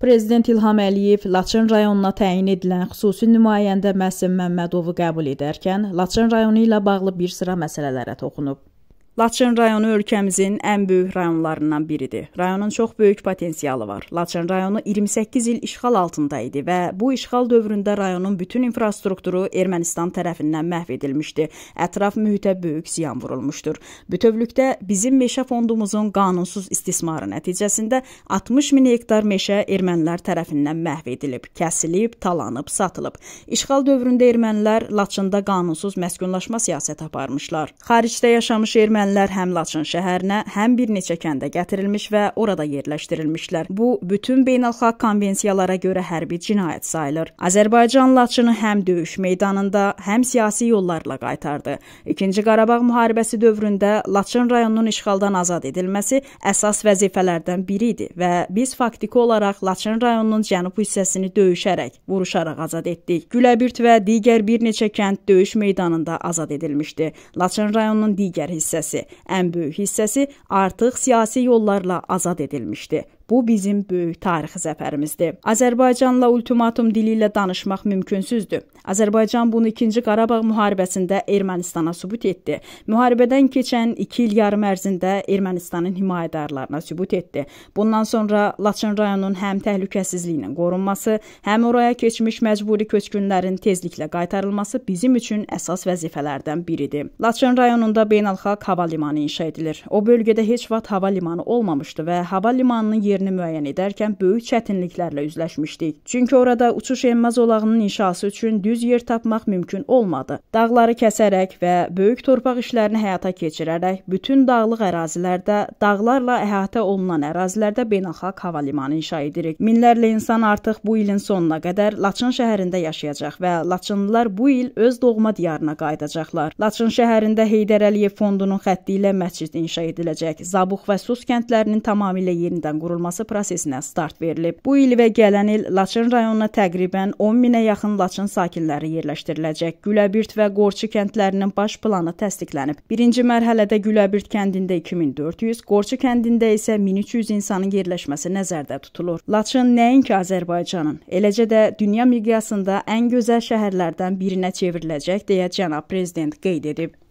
Prezident İlham Əliyev Laçın rayonuna təyin edilən xüsusi nümayəndə Məsim Məmmədovu qəbul edərkən Laçın rayonu ilə bağlı bir sıra məsələlərə toxunub. Laçın rayonu ölkəmizin ən böyük rayonlarından biridir. Rayonun çox böyük potensialı var. Laçın rayonu 28 il işğal altında idi və bu işğal dövründə rayonun bütün infrastrukturu Ermənistan tərəfindən məhv edilmişdi. Ətraf mühitə böyük ziyan vurulmuşdur. Bütövlükdə bizim meşə fondumuzun qanunsuz istismarı nəticəsində 60 min hektar meşə ermənilər tərəfindən məhv edilib, kəsilib, talanıb, satılıb. İşğal dövründə ermənilər Laçında qanunsuz məskunlaşma siyasəti aparmışlar. Xaricdə yaşamış ermənilər Ermənilər həm Laçın şəhərinə, həm bir neçə kəndə gətirilmiş və orada yerləşdirilmişlər. Bu bütün beynəlxalq konvensiyalara görə hərbi cinayət sayılır. Azərbaycan Laçını həm döyüş meydanında, həm siyasi yollarla qaytardı. 2-ci Qarabağ müharibəsi dövründə Laçın rayonunun işğaldan azad edilməsi əsas vəzifələrdən biri idi və biz faktiki olaraq Laçın rayonunun cənub hissəsini döyüşərək, vuruşaraq azad etdik. Güləbirt və digər bir neçə kənd döyüş meydanında azad edilmişdi. Laçın rayonunun digər hissəsi ən böyük hissəsi artıq siyasi yollarla azad edilmişdi. Bu bizim böyük tarixi zəfərimizdir. Azərbaycanla ultimatum dili ilə danışmaq mümkünsüzdür. Azərbaycan bunu 2-ci Qarabağ müharibəsində Ermənistana sübut etdi. Müharibədən keçən 2 il yarım ərzində Ermənistanın himayədarlarına sübut etdi. Bundan sonra Laçın rayonunun həm təhlükəsizliyinin qorunması, həm oraya keçmiş məcburi köçkünlərin tezliklə qaytarılması bizim üçün əsas vəzifələrdən biridir. Laçın rayonunda beynəlxalq hava limanı inşa edilir. O bölgədə heç vaxt hava limanı olmamışdı və hava limanının yer yerini müəyyən edərkən böyük çətinliklərlə üzləşmişdik. Çünki orada uçuş enməz olağının inşası üçün düz yer tapmaq mümkün olmadı. Dağları kəsərək və böyük torpaq işlərini həyata keçirərək bütün dağlıq ərazilərdə, dağlarla əhatə olunan ərazilərdə beynəlxalq hava limanı inşa edirik. Minlərlə insan artıq bu ilin sonuna qədər Laçın şəhərində yaşayacaq və laçınlılar bu il öz doğma diyarına qayıdacaqlar. Laçın şəhərində Heydər Əliyev fondunun xətti ilə məscid inşa ediləcək. Zabuq və Sus kəndlərinin tamamilə yenidən qurulması formalaşması prosesinə start verilib. Bu il və gələn il Laçın rayonuna təqribən 10 minə yaxın Laçın sakinləri yerləşdiriləcək. Güləbirt və Qorçu kəndlərinin baş planı təsdiqlənib. Birinci mərhələdə Güləbirt kəndində 2400, Qorçu kəndində isə 1300 insanın yerləşməsi nəzərdə tutulur. Laçın nəinki Azərbaycanın, eləcə də dünya miqyasında ən gözəl şəhərlərdən birinə çevriləcək deyə cənab prezident qeyd edib.